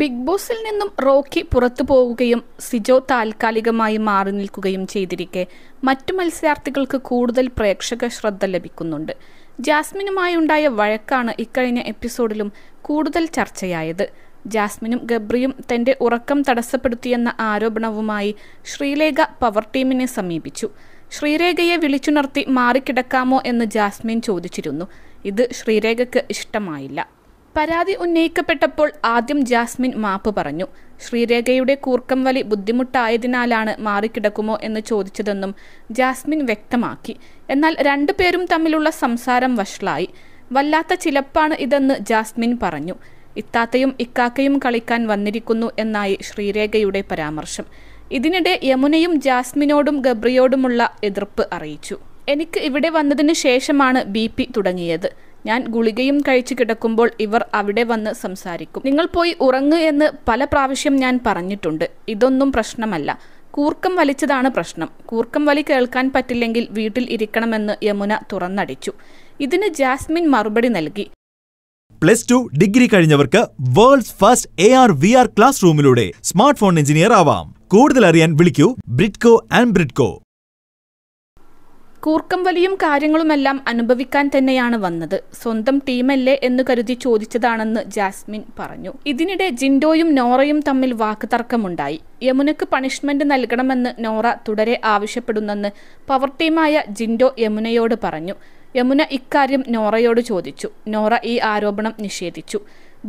big ബോസിൽ നിന്നും Rocky പുറത്തു പോവുകയും സിജോ താൽക്കാലികമായി മാറി നിൽക്കുകയും ചെയ്തിരിക്കെ മറ്റു മത്സരാർത്ഥികൾക്ക് കൂടുതൽ പ്രേക്ഷക ശ്രദ്ധ ലഭിക്കുന്നുണ്ട് ജാസ്മിനുമായുണ്ടായ വഴക്കാണ് ഇക്കഴിഞ്ഞ എപ്പിസോഡിലും കൂടുതൽ ചർച്ചയായത് ജാസ്മിനും ഗബ്രിയും തന്റെ ഉറക്കം തടസ്സപ്പെടുത്തിയെന്ന ആരോപണവുമായി ശ്രീലേഖ പവർ ടീമിനെ സമീപിച്ചു ശ്രീരേഖയെ വിളിച്ചുണർത്തി മാറിക്കിടക്കാമോ എന്ന് ജാസ്മിൻ ചോദിച്ചിരുന്നു ഇത് ശ്രീരേഖയ്ക്ക് ഇഷ്ടമായില്ല പരാതി ഉന്നയിക്കപ്പെട്ടപ്പോൾ ആദ്യം ജാസ്മിൻ മാപ്പ് പറഞ്ഞു ശ്രീരേഖയുടെ കൂർക്കം വലി ബുദ്ധിമുട്ടായതിനാലാണ് മാറിക്കിടക്കുമോ എന്ന് ചോദിച്ചതെന്നും ജാസ്മിൻ വ്യക്തമാക്കി എന്നാൽ രണ്ടുപേരും തമ്മിലുള്ള സംസാരം വഷളായി വല്ലാത്ത ചിലപ്പാണ് ഇതെന്ന് ജാസ്മിൻ പറഞ്ഞു ഇത്താത്തയും ഇക്കാക്കയും കളിക്കാൻ വന്നിരിക്കുന്നു എന്നായി ശ്രീരേഖയുടെ പരാമർശം ഇതിനിടെ യമുനയും ജാസ്മിനോടും ഗബ്രിയോടുമുള്ള എതിർപ്പ് അറിയിച്ചു എനിക്ക് ഇവിടെ വന്നതിന് ശേഷമാണ് ബി തുടങ്ങിയത് ഞാൻ ഗുളികയും കഴിച്ച് കിടക്കുമ്പോൾ ഇവർ അവിടെ വന്ന് സംസാരിക്കും നിങ്ങൾ പോയി ഉറങ്ങ് എന്ന് പല പ്രാവശ്യം ഞാൻ പറഞ്ഞിട്ടുണ്ട് ഇതൊന്നും പ്രശ്നമല്ല കൂർക്കം വലിച്ചതാണ് പ്രശ്നം കൂർക്കം വലി കേൾക്കാൻ പറ്റില്ലെങ്കിൽ വീട്ടിൽ ഇരിക്കണമെന്ന് യമുന തുറന്നടിച്ചു ഇതിന് ജാസ്മിൻ മറുപടി നൽകി പ്ലസ് ടു ഡിഗ്രി കഴിഞ്ഞവർക്ക് world's first A R V R class റൂമിലൂടെ സ്മാർട്ട് ഫോൺ എഞ്ചിനീയർ ആവാം കൂടുതൽ അറിയാൻ വിളിക്കൂ ബ്രിഡ്കോ ആൻഡ് ബ്രിഡ്കോ കൂർക്കം വലിയും കാര്യങ്ങളുമെല്ലാം അനുഭവിക്കാൻ തന്നെയാണ് വന്നത് സ്വന്തം ടീമല്ലേ എന്ന് കരുതി ചോദിച്ചതാണെന്ന് ജാസ്മിൻ പറഞ്ഞു ഇതിനിടെ ജിൻഡോയും നോറയും തമ്മിൽ വാക്കുതർക്കമുണ്ടായി യമുനക്ക് പണിഷ്മെന്റ് നൽകണമെന്ന് നോറ തുടരെ ആവശ്യപ്പെടുന്നെന്ന് പവർ ടീമായ ജിൻഡോ യമുനയോട് പറഞ്ഞു യമുന ഇക്കാര്യം നോറയോട് ചോദിച്ചു നോറ ഈ ആരോപണം നിഷേധിച്ചു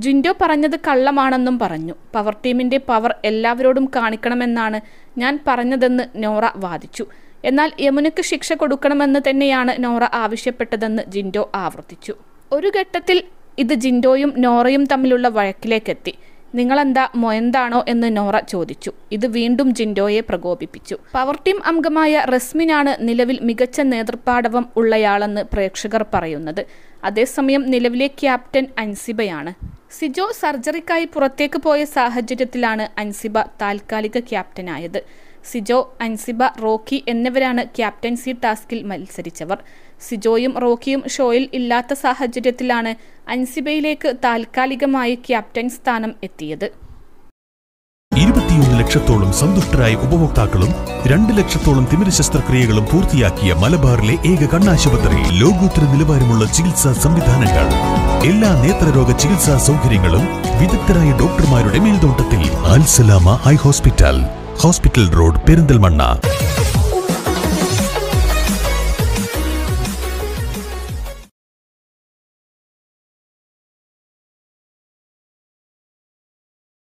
ജിൻഡോ പറഞ്ഞത് കള്ളമാണെന്നും പറഞ്ഞു പവർ ടീമിന്റെ പവർ എല്ലാവരോടും കാണിക്കണമെന്നാണ് ഞാൻ പറഞ്ഞതെന്ന് നോറ വാദിച്ചു എന്നാൽ യമുനയ്ക്ക് ശിക്ഷ കൊടുക്കണമെന്ന് തന്നെയാണ് നോറ ആവശ്യപ്പെട്ടതെന്ന് ജിൻഡോ ആവർത്തിച്ചു ഒരു ഘട്ടത്തിൽ ഇത് ജിൻഡോയും നോറയും തമ്മിലുള്ള വഴക്കിലേക്കെത്തി നിങ്ങളെന്താ മൊയന്താണോ എന്ന് നോറ ചോദിച്ചു ഇത് വീണ്ടും ജിൻഡോയെ പ്രകോപിപ്പിച്ചു പവർ ടീം അംഗമായ റസ്മിനാണ് നിലവിൽ മികച്ച നേതൃപാടവം ഉള്ളയാളെന്ന് പ്രേക്ഷകർ പറയുന്നത് അതേസമയം നിലവിലെ ക്യാപ്റ്റൻ അൻസിബയാണ് സിജോ സർജറിക്കായി പുറത്തേക്ക് പോയ സാഹചര്യത്തിലാണ് അൻസിബ താൽക്കാലിക ക്യാപ്റ്റനായത് സിജോ അൻസിബ റോക്കി എന്നിവരാണ് ക്യാപ്റ്റൻസി ടാസ്കിൽ മത്സരിച്ചവർ സിജോയും റോക്കിയും ഷോയിൽ ഇല്ലാത്ത സാഹചര്യത്തിലാണ് അൻസിബയിലേക്ക് താൽക്കാലികമായി ക്യാപ്റ്റൻ സ്ഥാനം എത്തിയത് ഇരുപത്തിയൊന്ന് ലക്ഷത്തോളം സന്തുഷ്ടരായ ഉപഭോക്താക്കളും രണ്ട് ലക്ഷത്തോളം തിമിര ശസ്ത്രക്രിയകളും പൂർത്തിയാക്കിയ മലബാറിലെ ഏക കണ്ണാശുപത്രി ലോകോത്തര നിലവാരമുള്ള ചികിത്സാ സംവിധാനങ്ങൾ എല്ലാ നേത്രരോഗ ചികിത്സാ സൗകര്യങ്ങളും വിദഗ്ധരായ ഡോക്ടർമാരുടെ മേൽനോട്ടത്തിൽ Alsalama eye hospital hospital road Perinthalmanna